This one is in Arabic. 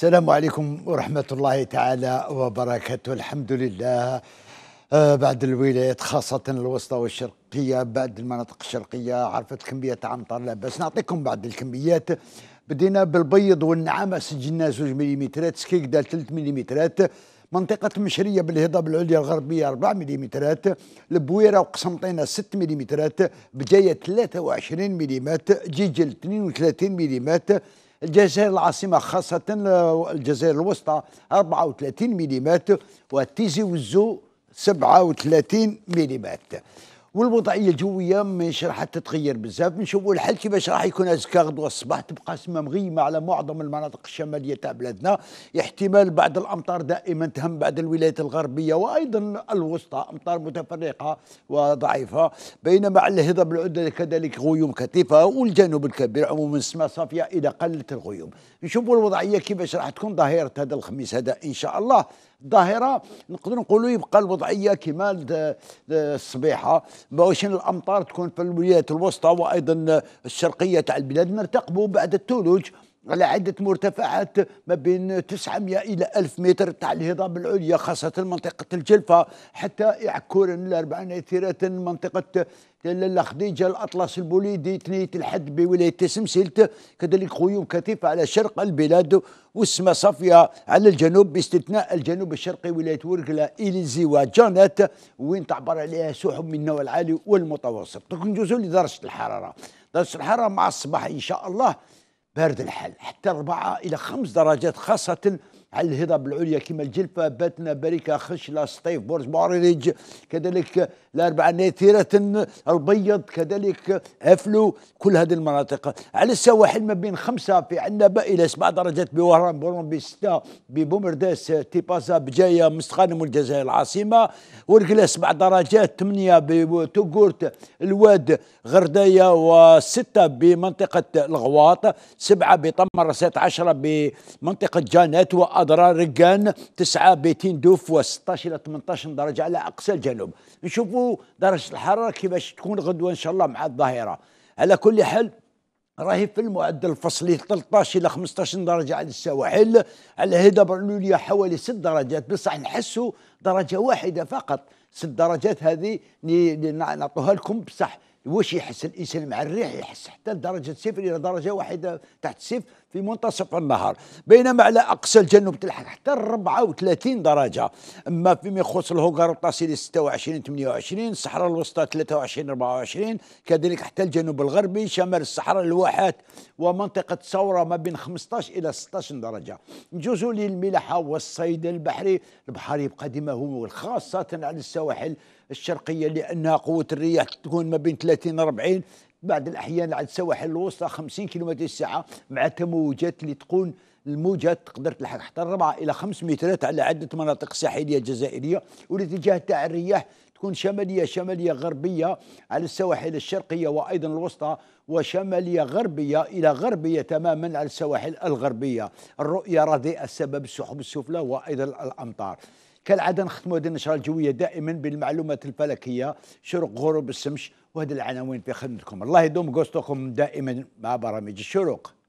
السلام عليكم ورحمة الله تعالى وبركاته الحمد لله آه، بعد الولايات خاصة الوسطى والشرقية بعد المناطق الشرقية عرفت كميات عنطر لاباس نعطيكم بعض الكميات بدينا بالبيض والنعامة سجلنا زوج مليمترات دال ثلاث مليمترات منطقة المشرية بالهضاب العليا الغربية 4 مليمترات البويرة وقسنطينة 6 مليمترات بجاية 23 مليمات جيجل 32 مليمات الجزائر العاصمة خاصة الجزائر الوسطى 34 ملم وتيزي وزو 37 ملم والوضعيه الجويه مش راح تتغير بزاف نشوفوا الحل كيفاش راح يكون ازكى غدوه الصباح تبقى سما مغيمه على معظم المناطق الشماليه تاع بلادنا احتمال بعض الامطار دائما تهم بعد الولايات الغربيه وايضا الوسطى امطار متفرقه وضعيفه بينما على الهضاب العدة كذلك غيوم كثيفه والجنوب الكبير عموما السماء صافيه اذا قلت الغيوم نشوفوا الوضعيه كيفاش راح تكون ظهيره هذا الخميس هذا ان شاء الله ظاهره نقدر نقولوا يبقى الوضعيه كما الصبيحه باش الامطار تكون في الولايات الوسطى وايضا الشرقيه تاع البلاد نرتقبوا بعد الثلوج على عدة مرتفعات ما بين 900 إلى 1000 متر تاع الهضاب العليا خاصة منطقة الجلفة حتى يعكور الأربعينات منطقة الخديجة الأطلس البوليدي تنيت الحد بولاية سمسلت كذلك غيوم كثيفة على شرق البلاد والسما صافية على الجنوب باستثناء الجنوب الشرقي ولاية ورقلة إليزي وجانات وين تعبر عليها سحب من النوع العالي والمتوسط جزء لدرجة الحرارة درجة الحرارة مع الصباح إن شاء الله بارد الحال حتى أربعة إلى خمس درجات خاصة على الهضاب العليا كما الجلفة باتنا بريكة خشلة سطيف برج معرج كذلك الأربعة ناثرة البيض كذلك أفلو كل هذه المناطق على السواحل ما بين خمسة في عنبة إلى سبع درجات بوهران بورون ستة ببومرداس تيبازا بجاية مستخانم والجزائر العاصمة ورقلة سبع درجات ثمانية بتوغورت الواد غرداية وستة بمنطقة الغواط سبعة بطمرسات عشرة بمنطقة جانات و اضرار ركان 9 بيتين دوف و16 الى 18 درجه على اقصى الجنوب نشوفوا درجه الحراره كيفاش تكون غدوه ان شاء الله مع الظاهرة على كل حال راهي في المعدل الفصلي 13 الى 15 درجه على السواحل على هضبة العليا حوالي 6 درجات بصح نحسوا درجه واحده فقط 6 درجات هذه نعطوها لكم بصح واش يحس الانسان مع الريح يحس حتى لدرجه صفر الى درجه واحده تحت صفر في منتصف النهار بينما على اقصى الجنوب تلحق حتى 34 درجه اما فيما يخص الهوغر تصل 26 28 الصحراء الوسطى 23 24 كذلك حتى الجنوب الغربي شمال الصحراء الواحات ومنطقه ثوره ما بين 15 الى 16 درجه نجوزوا للملاحه والصيد البحري البحر يبقى ديما هو خاصه على السواحل الشرقيه لانها قوه الرياح تكون ما بين 30 40 بعض الاحيان على السواحل الوسطى 50 كيلومتر الساعه مع تموجات اللي تكون الموجات تقدر تلحق حتى 4 الى 5 مترات على عده مناطق ساحليه جزائريه والاتجاه تاع الرياح تكون شماليه شماليه غربيه على السواحل الشرقيه وايضا الوسطى وشماليه غربيه الى غربيه تماما على السواحل الغربيه الرؤيه رديئه سبب السحب السفلى وايضا الامطار كالعاده نختموا هذه النشره الجويه دائما بالمعلومات الفلكيه شروق غروب الشمس وهذه العناوين في خدمتكم الله يدوم قوسطكم دائما مع برامج الشروق